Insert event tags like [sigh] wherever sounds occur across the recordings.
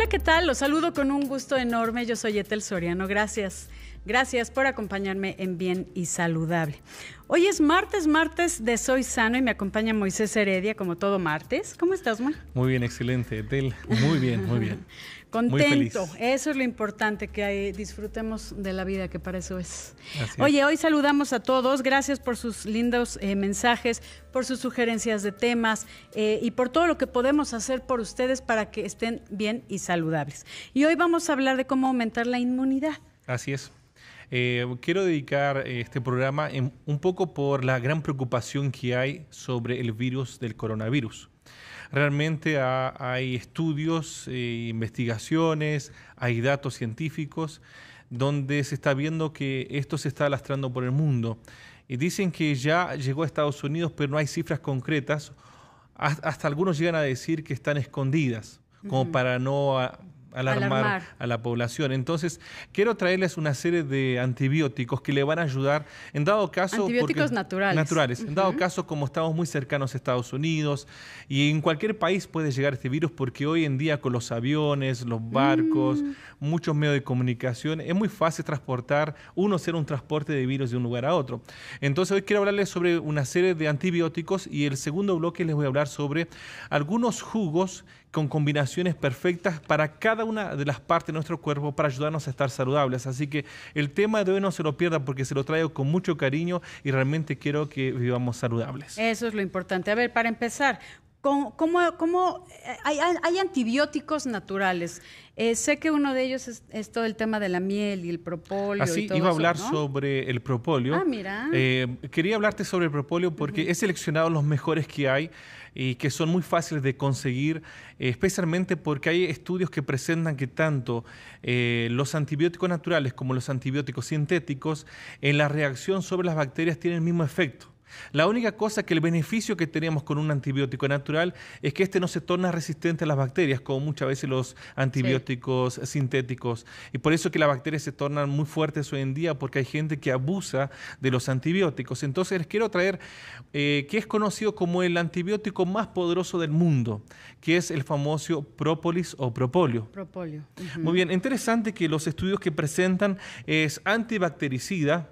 Hola, ¿qué tal? Los saludo con un gusto enorme. Yo soy Etel Soriano. Gracias. Gracias por acompañarme en Bien y Saludable. Hoy es martes, martes de Soy Sano y me acompaña Moisés Heredia como todo martes. ¿Cómo estás, Moisés? Muy bien, excelente, Etel. Muy bien, muy bien. [laughs] contento. Eso es lo importante, que disfrutemos de la vida, que para eso es. Oye, hoy saludamos a todos. Gracias por sus lindos eh, mensajes, por sus sugerencias de temas eh, y por todo lo que podemos hacer por ustedes para que estén bien y saludables. Y hoy vamos a hablar de cómo aumentar la inmunidad. Así es. Eh, quiero dedicar eh, este programa un poco por la gran preocupación que hay sobre el virus del coronavirus. Realmente hay estudios, eh, investigaciones, hay datos científicos donde se está viendo que esto se está lastrando por el mundo. Y dicen que ya llegó a Estados Unidos, pero no hay cifras concretas. Hasta algunos llegan a decir que están escondidas, como para no alarmar, a la población. Entonces, quiero traerles una serie de antibióticos que le van a ayudar, en dado caso... Antibióticos naturales. Naturales. En dado caso, como estamos muy cercanos a Estados Unidos y en cualquier país puede llegar este virus porque hoy en día con los aviones, los barcos, mm. muchos medios de comunicación, es muy fácil transportar, uno ser un transporte de virus de un lugar a otro. Entonces, hoy quiero hablarles sobre una serie de antibióticos y el segundo bloque les voy a hablar sobre algunos jugos con combinaciones perfectas para cada una de las partes de nuestro cuerpo para ayudarnos a estar saludables. Así que el tema de hoy no se lo pierda porque se lo traigo con mucho cariño y realmente quiero que vivamos saludables. Eso es lo importante. A ver, para empezar, ¿Cómo, cómo eh, hay, antibióticos naturales? Eh, sé que uno de ellos es, todo el tema de la miel y el propóleo. Así, iba a hablar sobre el propóleo. Ah, mira. Eh, quería hablarte sobre el propóleo porque he seleccionado los mejores que hay y que son muy fáciles de conseguir, eh, especialmente porque hay estudios que presentan que tanto eh, los antibióticos naturales como los antibióticos sintéticos en la reacción sobre las bacterias tienen el mismo efecto. La única cosa que el beneficio que tenemos con un antibiótico natural es que este no se torna resistente a las bacterias, como muchas veces los antibióticos sintéticos. Y por eso que las bacterias se tornan muy fuertes hoy en día, porque hay gente que abusa de los antibióticos. Entonces les quiero traer eh, que es conocido como el antibiótico más poderoso del mundo, que es el famoso propolis o propolio. Propolio. Muy bien, interesante que los estudios que presentan es antibactericida,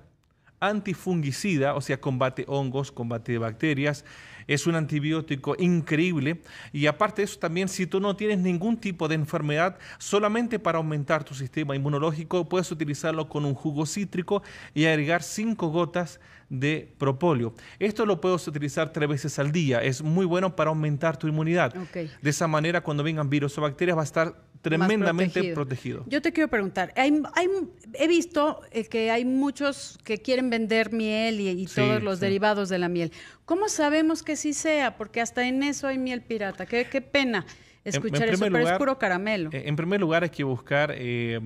antifungicida, o sea, combate hongos, combate bacterias. Es un antibiótico increíble y aparte de eso también si tú no tienes ningún tipo de enfermedad, solamente para aumentar tu sistema inmunológico puedes utilizarlo con un jugo cítrico y agregar cinco gotas de propóleo. Esto lo puedes utilizar tres veces al día. Es muy bueno para aumentar tu inmunidad. De esa manera, cuando vengan virus o bacterias, va a estar tremendamente protegido. Yo te quiero preguntar, he visto eh, que hay muchos que quieren vender miel y, todos los derivados de la miel. ¿Cómo sabemos que sí sea? Porque hasta en eso hay miel pirata. Qué, pena escuchar eso, es puro caramelo. Eh, en primer lugar hay que buscar... Eh,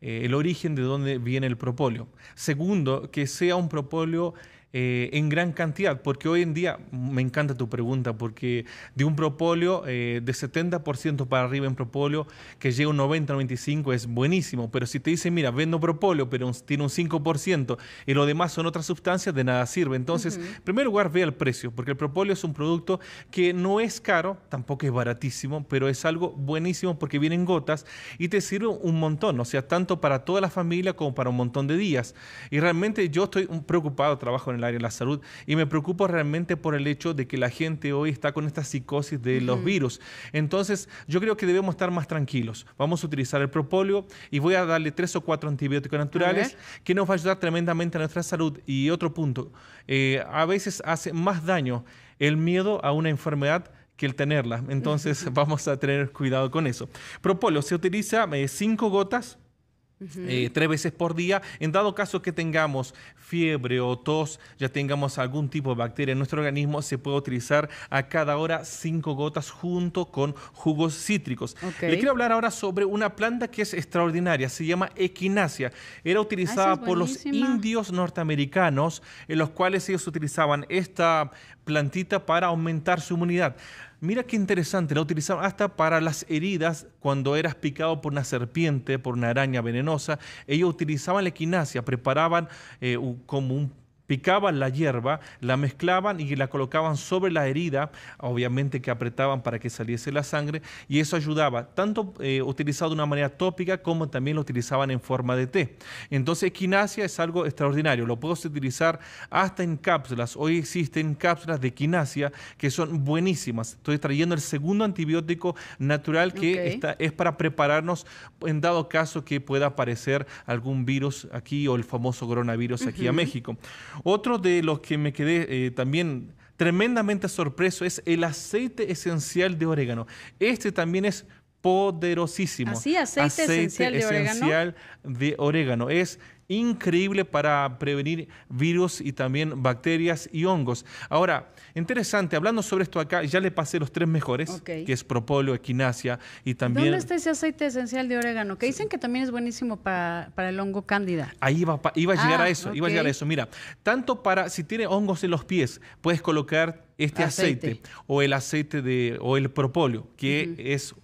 el origen de dónde viene el propóleo. Segundo, que sea un propóleo eh, en gran cantidad, porque hoy en día, mm, me encanta tu pregunta, porque de un propóleo eh, de 70% para arriba en propóleo, que llega un 90-95 es buenísimo, pero si te dicen, mira, vendo propóleo, pero tiene un 5% y lo demás son otras sustancias, de nada sirve. Entonces, en primer lugar, ve el precio, porque el propóleo es un producto que no es caro, tampoco es baratísimo, pero es algo buenísimo porque vienen gotas y te sirve un montón, o sea, tanto para toda la familia como para un montón de días. Y realmente yo estoy preocupado, trabajo en el área de la salud. Y me preocupo realmente por el hecho de que la gente hoy está con esta psicosis de los virus. Entonces, yo creo que debemos estar más tranquilos. Vamos a utilizar el propóleo y voy a darle tres o cuatro antibióticos naturales que nos va a ayudar tremendamente a nuestra salud. Y otro punto, eh, a veces hace más daño el miedo a una enfermedad que el tenerla. Entonces, [laughs] vamos a tener cuidado con eso. Propóleo se utiliza eh, cinco gotas eh, tres veces por día. En dado caso que tengamos fiebre o tos, ya tengamos algún tipo de bacteria en nuestro organismo, se puede utilizar a cada hora cinco gotas junto con jugos cítricos. Le quiero hablar ahora sobre una planta que es extraordinaria, se llama equinacia. Era utilizada ah, por los indios norteamericanos, en los cuales ellos utilizaban esta plantita para aumentar su inmunidad. Mira qué interesante, la utilizaban hasta para las heridas cuando eras picado por una serpiente, por una araña venenosa. Ellos utilizaban la equinacia, preparaban eh, como un picaban la hierba, la mezclaban y la colocaban sobre la herida, obviamente que apretaban para que saliese la sangre, y eso ayudaba, tanto eh, utilizado de una manera tópica como también lo utilizaban en forma de té. Entonces, quinasia es algo extraordinario, lo puedes utilizar hasta en cápsulas. Hoy existen cápsulas de quinasia que son buenísimas. Estoy trayendo el segundo antibiótico natural que es para prepararnos en dado caso que pueda aparecer algún virus aquí o el famoso coronavirus aquí a México. Otro de los que me quedé eh, también tremendamente sorpreso es el aceite esencial de orégano. Este también es poderosísimo. Así, aceite, esencial, de, orégano. Es increíble para prevenir virus y también bacterias y hongos. Ahora, interesante, hablando sobre esto acá, ya le pasé los tres mejores, que es propóleo, equinacia y también... ¿Dónde está ese aceite esencial de orégano? Que dicen que también es buenísimo para, el hongo cándida. Ahí iba, iba a llegar a ah, eso, iba a llegar a eso. Mira, tanto para, si tiene hongos en los pies, puedes colocar este aceite, o el aceite de, o el propóleo, que es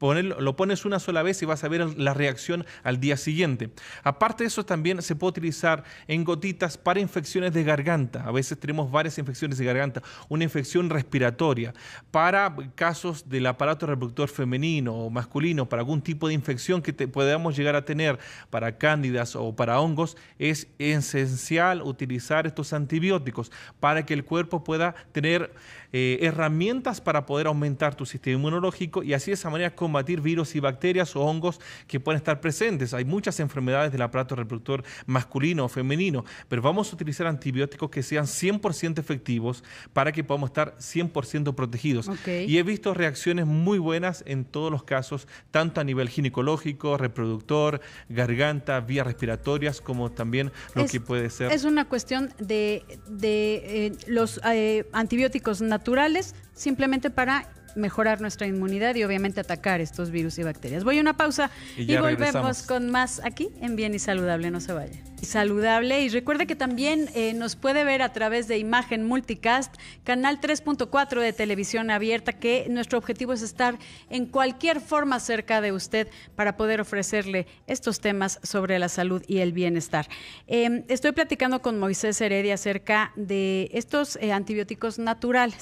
lo pones una sola vez y vas a ver la reacción al día siguiente. Aparte de eso, también se puede utilizar en gotitas para infecciones de garganta. A veces tenemos varias infecciones de garganta, una infección respiratoria, para casos del aparato reproductor femenino o masculino, para algún tipo de infección que te, podamos llegar a tener para cándidas o para hongos, es esencial utilizar estos antibióticos para que el cuerpo pueda tener eh, herramientas para poder aumentar tu sistema inmunológico y así de esa manera combatir virus y bacterias o hongos que pueden estar presentes. Hay muchas enfermedades del aparato reproductor masculino o femenino, pero vamos a utilizar antibióticos que sean 100% efectivos para que podamos estar 100% protegidos. Y he visto reacciones muy buenas en todos los casos, tanto a nivel ginecológico, reproductor, garganta, vías respiratorias, como también lo que puede ser. Es una cuestión de, eh, los eh, antibióticos naturales simplemente para mejorar nuestra inmunidad y obviamente atacar estos virus y bacterias. Voy a una pausa y, volvemos con más aquí en Bien y Saludable, no se vaya. Saludable y recuerde que también eh, nos puede ver a través de imagen multicast, canal 3.4 de televisión abierta, que nuestro objetivo es estar en cualquier forma cerca de usted para poder ofrecerle estos temas sobre la salud y el bienestar. Em, estoy platicando con Moisés Heredia acerca de estos eh, antibióticos naturales.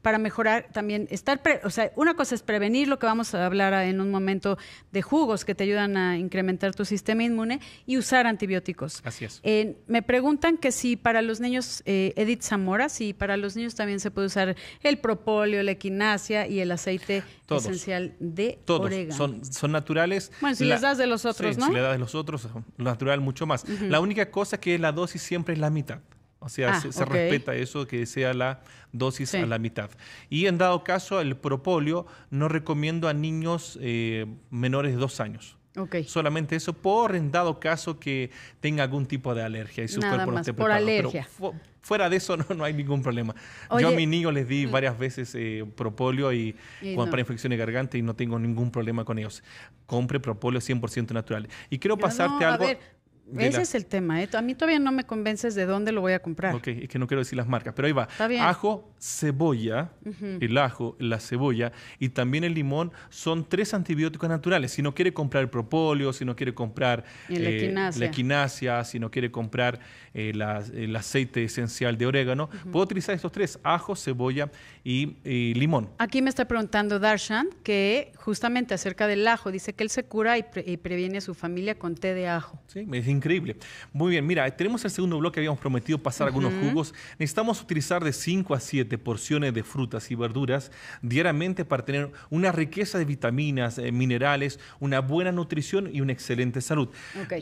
Para mejorar también, estar una cosa es prevenir lo que vamos a hablar en un momento de jugos que te ayudan a incrementar tu sistema inmune y usar antibióticos. Así es. Eh, me preguntan que si para los niños, eh, Edith Zamora, si para los niños también se puede usar el propóleo, la equinacia y el aceite esencial de orégano. Son, son naturales. Bueno, si les das de los otros, ¿no? Si le das de los otros, natural mucho más. La única cosa es que la dosis siempre es la mitad. O sea, ah, se, respeta eso que sea la dosis a la mitad. Y en dado caso, el propóleo no recomiendo a niños eh, menores de dos años. Okay. Solamente eso, por en dado caso que tenga algún tipo de alergia y su cuerpo no esté preparado. Por alergia. fuera de eso no, no hay ningún problema. Yo a mi niño les di mm. varias veces eh, propóleo y, para infecciones de garganta y no tengo ningún problema con ellos. Compre propóleo 100% natural. Y quiero pasarte algo. Ese es el tema. ¿eh? A mí todavía no me convences de dónde lo voy a comprar. Ok, es que no quiero decir las marcas, pero ahí va. Está bien. Ajo, cebolla, el ajo, la cebolla y también el limón son tres antibióticos naturales. Si no quiere comprar propóleo, si no quiere comprar la, eh, si no quiere comprar eh, el aceite esencial de orégano, puedo utilizar estos tres, ajo, cebolla y, limón. Aquí me está preguntando Darshan que justamente acerca del ajo, dice que él se cura y, y previene a su familia con té de ajo. Sí, me dicen increíble. Muy bien, mira, tenemos el segundo bloque, habíamos prometido pasar algunos jugos. Necesitamos utilizar de 5 a 7 porciones de frutas y verduras diariamente para tener una riqueza de vitaminas, eh, minerales, una buena nutrición y una excelente salud.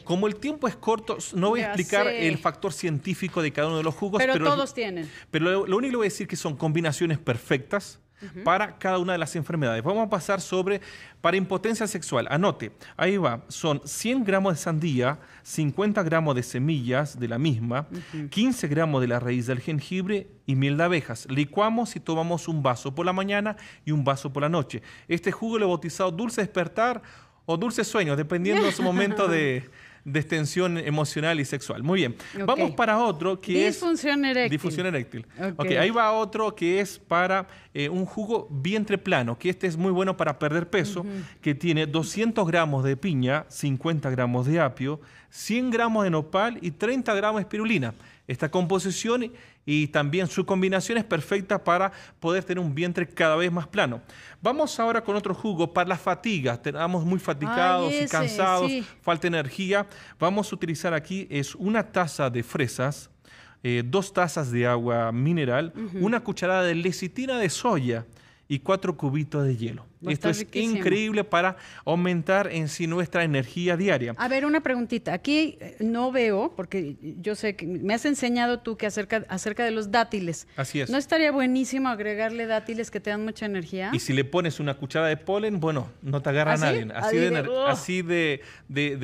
Como el tiempo es corto, no voy a explicar el factor científico de cada uno de los jugos. Pero, todos tienen. Pero lo, único que voy a decir que son combinaciones perfectas para cada una de las enfermedades. Vamos a pasar sobre, para impotencia sexual, anote, ahí va, son 100 gramos de sandía, 50 gramos de semillas de la misma, 15 gramos de la raíz del jengibre y miel de abejas. Licuamos y tomamos un vaso por la mañana y un vaso por la noche. Este jugo lo he bautizado dulce despertar o dulce sueño, dependiendo de su [laughs] momento de extensión emocional y sexual. Muy bien. Vamos para otro que disfunción es... Eréctil. Difusión eréctil. Okay. ok, ahí va otro que es para eh, un jugo vientre plano, que este es muy bueno para perder peso, que tiene 200 gramos de piña, 50 gramos de apio, 100 gramos de nopal y 30 gramos de espirulina. Esta composición y también su combinación es perfecta para poder tener un vientre cada vez más plano. Vamos ahora con otro jugo para las fatigas. Estamos muy fatigados y cansados, falta energía. Vamos a utilizar aquí es una taza de fresas, eh, dos tazas de agua mineral, una cucharada de lecitina de soya y cuatro cubitos de hielo. Esto es increíble para aumentar en sí nuestra energía diaria. A ver, una preguntita. Aquí eh, no veo, porque yo sé que me has enseñado tú que acerca, acerca de los dátiles. Así es. ¿No estaría buenísimo agregarle dátiles que te dan mucha energía? Y si le pones una cuchara de polen, bueno, no te agarra a ¿Ah, nadie. Así, ah, de, oh. así de,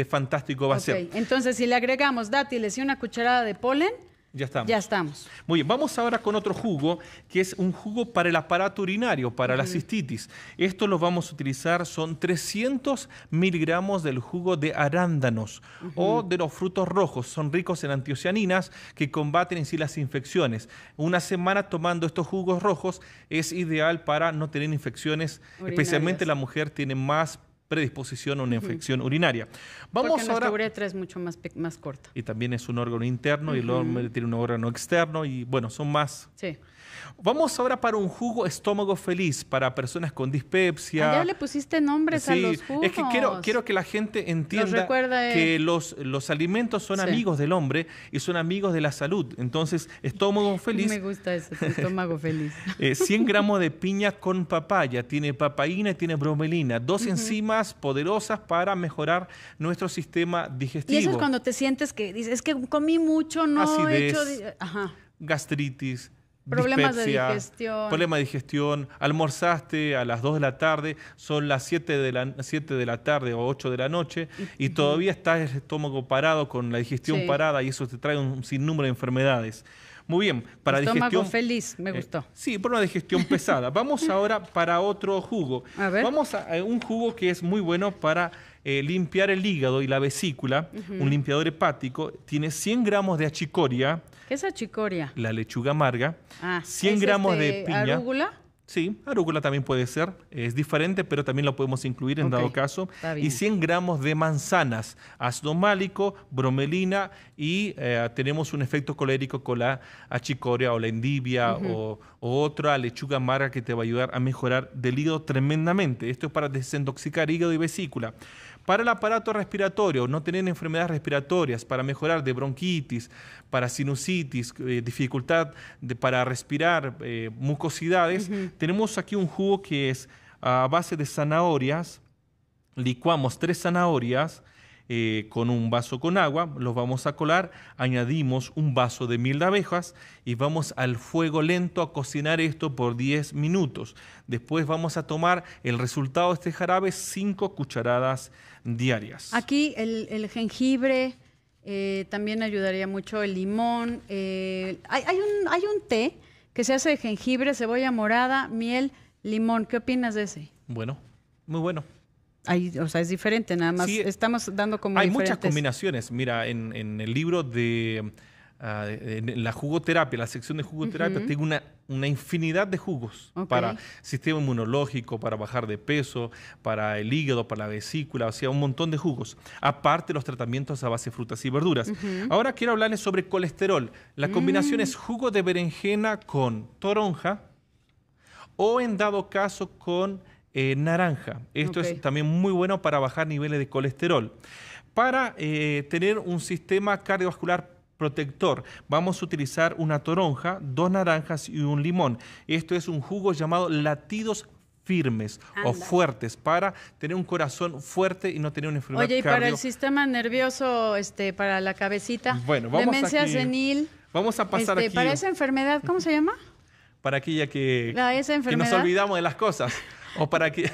fantástico va a ser. Entonces, si le agregamos dátiles y una cucharada de polen, ya estamos. Ya estamos. Muy bien, vamos ahora con otro jugo, que es un jugo para el aparato urinario, para la cistitis. Esto lo vamos a utilizar, son 300 miligramos del jugo de arándanos o de los frutos rojos. Son ricos en antocianinas que combaten en sí las infecciones. Una semana tomando estos jugos rojos es ideal para no tener infecciones, especialmente la mujer tiene más predisposición a una infección urinaria. Vamos ahora, uretra es mucho más, más corta. Y también es un órgano interno y el hombre tiene un órgano externo y bueno, son más. Sí. Vamos ahora para un jugo estómago feliz para personas con dispepsia. Ya le pusiste nombres a los jugos. Es que quiero, quiero que la gente entienda eh. que los, los alimentos son amigos del hombre y son amigos de la salud. Entonces, estómago [laughs] feliz. Me gusta eso, estómago feliz. 100 [laughs] eh, [laughs] gramos de piña con papaya, tiene papaína y tiene bromelina, dos enzimas poderosas para mejorar nuestro sistema digestivo. Y eso es cuando te sientes que dices, es que comí mucho, no Acidez, he hecho... Gastritis, Problemas de digestión. Problema de digestión. Almorzaste a las 2 de la tarde, son las 7 de la, 7 de la tarde o 8 de la noche y todavía estás el estómago parado, con la digestión parada y eso te trae un sinnúmero de enfermedades. Muy bien, para Estómago digestión. feliz, me eh, gustó. sí, por una digestión pesada. [laughs] Vamos ahora para otro jugo. Vamos a, un jugo que es muy bueno para eh, limpiar el hígado y la vesícula, un limpiador hepático, tiene 100 gramos de achicoria. ¿Qué es achicoria? La lechuga amarga. Ah, 100 gramos este de piña. Sí, arúgula también puede ser, es diferente, pero también lo podemos incluir en dado caso. Y 100 gramos de manzanas, ácido málico, bromelina y eh, tenemos un efecto colérico con la achicoria o la endivia o, o, otra lechuga amarga que te va a ayudar a mejorar del hígado tremendamente. Esto es para desintoxicar hígado y vesícula para el aparato respiratorio, no tener enfermedades respiratorias, para mejorar de bronquitis, para sinusitis, eh, dificultad para respirar, eh, mucosidades, tenemos aquí un jugo que es a base de zanahorias, licuamos tres zanahorias, eh, con un vaso con agua, los vamos a colar, añadimos un vaso de miel de abejas y vamos al fuego lento a cocinar esto por 10 minutos. Después vamos a tomar el resultado de este jarabe 5 cucharadas diarias. Aquí el, jengibre... Eh, también ayudaría mucho el limón. Eh, hay, hay, un, hay un té que se hace de jengibre, cebolla morada, miel, limón. ¿Qué opinas de ese? Bueno, muy bueno o sea, es diferente, nada más eh, estamos dando como Hay muchas combinaciones. Mira, en, el libro de... Ah, la jugoterapia, la sección de jugoterapia, tengo una, una, infinidad de jugos para sistema inmunológico, para bajar de peso, para el hígado, para la vesícula, o sea, un montón de jugos. Aparte los tratamientos a base de frutas y verduras. Ahora quiero hablarles sobre colesterol. La mm. combinación es jugo de berenjena con toronja o en dado caso con eh, naranja. Esto es también muy bueno para bajar niveles de colesterol. Para eh, tener un sistema cardiovascular protector, vamos a utilizar una toronja, dos naranjas y un limón. Esto es un jugo llamado latidos firmes o fuertes para tener un corazón fuerte y no tener una enfermedad Oye, y para el sistema nervioso, este, para la cabecita, demencia senil. Vamos a pasar este, Para esa enfermedad, ¿cómo se llama? [laughs] Para aquella que, que nos olvidamos de las cosas. O para que.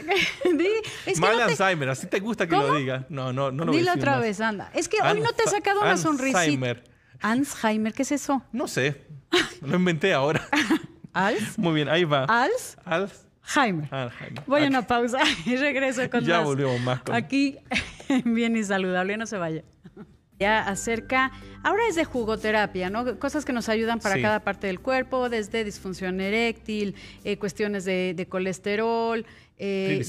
[laughs] mal Alzheimer, así te gusta que lo diga. No, no, no lo Dilo otra vez, anda. Es que hoy no te ha sacado una sonrisita. Alzheimer. Alzheimer, ¿qué es eso? No sé. Lo inventé ahora. [laughs] Alz. Muy bien, ahí va. Alz. Alzheimer. Alzheimer. Voy a una pausa [laughs] y regreso con ya más. Ya volvemos más. Aquí, bien y saludable, no se vaya. Ya acerca, ahora es de jugoterapia, ¿no? Cosas que nos ayudan para cada parte del cuerpo, desde disfunción eréctil, eh, cuestiones de, de colesterol, eh,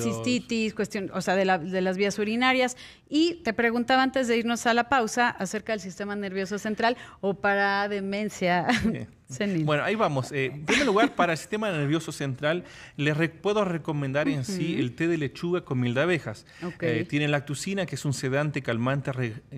cistitis, cuestión, o sea, de, de, las vías urinarias. Y te preguntaba antes de irnos a la pausa acerca del sistema nervioso central o para demencia. [laughs] Bueno, ahí vamos. Eh, en primer lugar, para el sistema nervioso central, les puedo recomendar en sí el té de lechuga con miel de abejas. Eh, tiene lactucina, que es un sedante calmante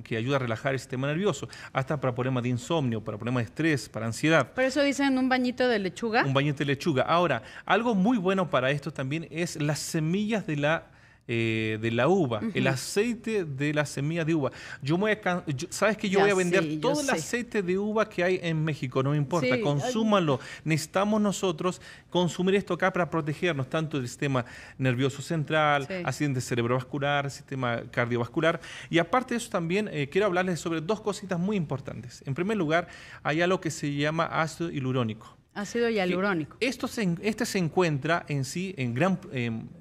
que ayuda a relajar el sistema nervioso, hasta para problemas de insomnio, para problemas de estrés, para ansiedad. Por eso dicen un bañito de lechuga. Un bañito de lechuga. Ahora, algo muy bueno para esto también es las semillas de la eh, de la uva, el aceite de la semilla de uva. Yo voy sabes que yo voy a vender todo el aceite de uva que hay en México, no me importa, consúmalo, Necesitamos nosotros consumir esto acá para protegernos tanto del sistema nervioso central, accidente cerebrovascular, sistema cardiovascular. Y aparte de eso también eh, quiero hablarles sobre dos cositas muy importantes. En primer lugar, hay algo que se llama ácido hilurónico. Ácido hialurónico. Esto se, este se encuentra en sí en, gran,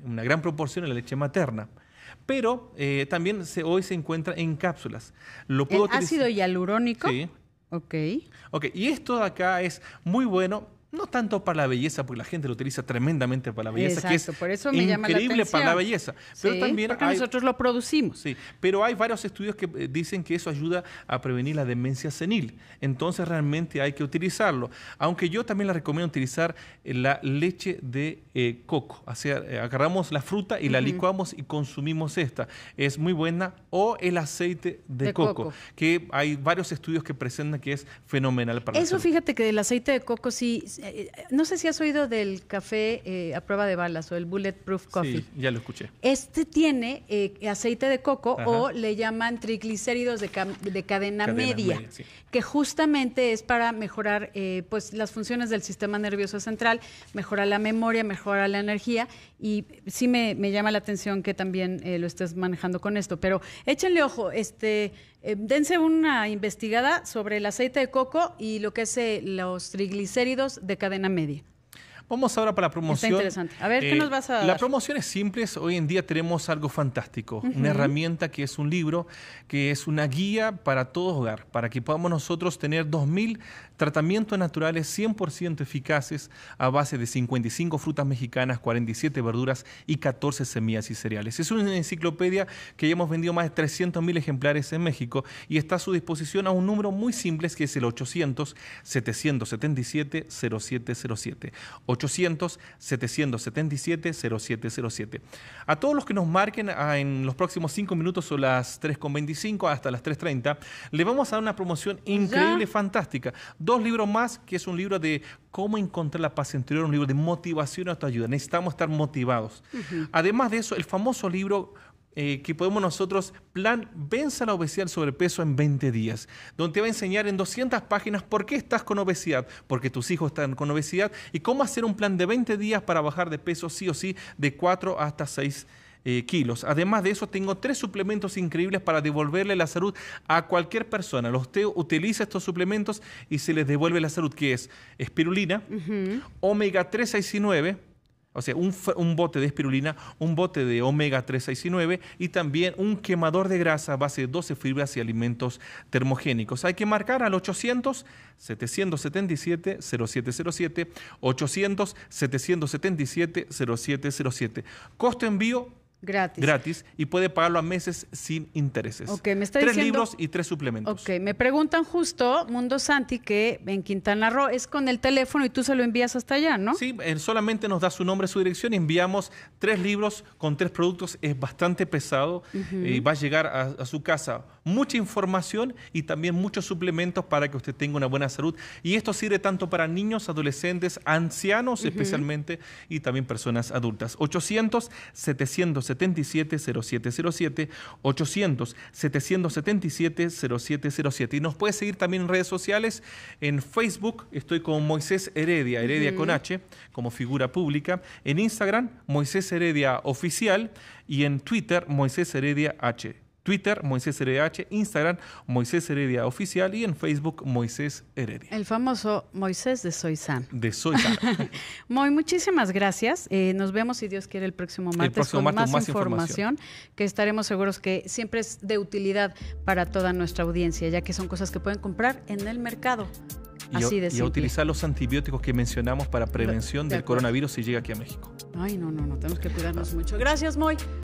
una gran proporción en la leche materna. Pero eh, también hoy se encuentra en cápsulas. Lo puedo ¿El ácido hialurónico? Sí. Ok. Ok, y esto de acá es muy bueno no tanto para la belleza, porque la gente lo utiliza tremendamente para la belleza, que es increíble para la belleza. Pero también porque nosotros lo producimos. Sí, pero hay varios estudios que eh, dicen que eso ayuda a prevenir la demencia senil. Entonces realmente hay que utilizarlo. Aunque yo también le recomiendo utilizar eh, la leche de eh, coco. O sea, agarramos la fruta y la licuamos y consumimos esta. Es muy buena. O el aceite de, coco, que hay varios estudios que presentan que es fenomenal para Eso fíjate que el aceite de coco sí no sé si has oído del café eh, a prueba de balas o el Bulletproof Coffee. Sí, ya lo escuché. Este tiene eh, aceite de coco o le llaman triglicéridos de, cadena, media, que justamente es para mejorar eh, pues, las funciones del sistema nervioso central, mejora la memoria, mejora la energía y sí me, llama la atención que también lo estés manejando con esto. Pero échenle ojo, este... dense una investigada sobre el aceite de coco y lo que es los triglicéridos de cadena media. Vamos ahora para la promoción. Está interesante. A ver, ¿qué eh, nos vas a dar? La promoción es simple. Hoy en día tenemos algo fantástico. Una herramienta que es un libro, que es una guía para todo hogar, para que podamos nosotros tener 2.000 tratamientos naturales 100% eficaces a base de 55 frutas mexicanas, 47 verduras y 14 semillas y cereales. Es una enciclopedia que ya hemos vendido más de 300.000 ejemplares en México y está a su disposición a un número muy simple que es el 800-777-0707. 800-777-0707. A todos los que nos marquen ah, en los próximos 5 minutos o las 3.25 hasta las 3.30, le vamos a dar una promoción increíble, fantástica dos libros más, que es un libro de cómo encontrar la paz interior, un libro de motivación y ayuda Necesitamos estar motivados. Además de eso, el famoso libro eh, que podemos nosotros, plan Venza la obesidad, el sobrepeso en 20 días, donde te va a enseñar en 200 páginas por qué estás con obesidad, porque tus hijos están con obesidad y cómo hacer un plan de 20 días para bajar de peso sí o sí de 4 hasta 6 días eh, kilos. Además de eso, tengo tres suplementos increíbles para devolverle la salud a cualquier persona. Los teo utiliza estos suplementos y se les devuelve la salud, que es espirulina, omega 369, o sea, un, bote de espirulina, un bote de omega 369 y también un quemador de grasa a base de 12 fibras y alimentos termogénicos. Hay que marcar al 800-777-0707, 800-777-0707. Costo envío Gratis. Gratis y puede pagarlo a meses sin intereses. Ok, me tres libros y tres suplementos. Ok, me preguntan justo, Mundo Santi, que en Quintana Roo es con el teléfono y tú se lo envías hasta allá, ¿no? Sí, solamente nos da su nombre, su dirección y enviamos tres libros con tres productos. Es bastante pesado y eh, va a llegar a, su casa mucha información y también muchos suplementos para que usted tenga una buena salud. Y esto sirve tanto para niños, adolescentes, ancianos especialmente y también personas adultas. 800 700 877-0707, 800-777-0707. Y nos puede seguir también en redes sociales. En Facebook estoy con Moisés Heredia, Heredia con H, como figura pública. En Instagram, Moisés Heredia Oficial. Y en Twitter, Moisés Heredia H. Twitter, Moisés Heredia Instagram, Moisés Heredia Oficial y en Facebook, Moisés Heredia. El famoso Moisés de Soysan. De Soizán. [laughs] Muy, muchísimas gracias. Eh, nos vemos, si Dios quiere, el próximo martes con más, información, que estaremos seguros que siempre es de utilidad para toda nuestra audiencia, ya que son cosas que pueden comprar en el mercado. Así de y utilizar los antibióticos que mencionamos para prevención del coronavirus si llega aquí a México. Ay, no, no, no, tenemos que cuidarnos mucho. Gracias, Moy.